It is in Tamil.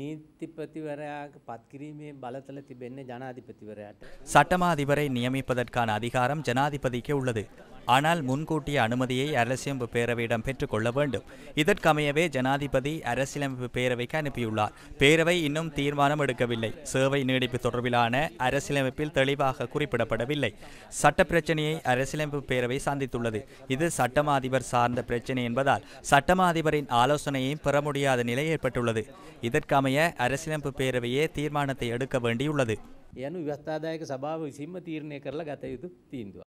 நீதிபதிவரையாக பத்கிரிமே சட்டமாதிபரை நியமிப்பதற்கான அதிகாரம் ஜனாதிபதிக்கு உள்ளது ஆனால் முன்கூட்டிய அனுமதியை அரசியலமைப்பு பேரவையிடம் பெற்றுக்கொள்ள வேண்டும் இதற்கமையவே ஜனாதிபதி அரசியலமைப்பு பேரவைக்கு அனுப்பியுள்ளார் பேரவை இன்னும் தீர்மானம் எடுக்கவில்லை சேவை நீடிப்பு தொடர்பிலான அரசியலமைப்பில் தெளிவாக குறிப்பிடப்படவில்லை சட்ட பிரச்சனையை அரசியலமைப்பு பேரவை சந்தித்துள்ளது இது சட்டமா அதிபர் சார்ந்த பிரச்சனை என்பதால் சட்டமா அதிபரின் பெற முடியாத நிலை ஏற்பட்டுள்ளது இதற்கமைய அரசியலமைப்பு பேரவையே தீர்மானத்தை எடுக்க வேண்டியுள்ளது යනු ව්‍යස්ථාදායක සභාව විසින්ම තීරණය කරලා ගත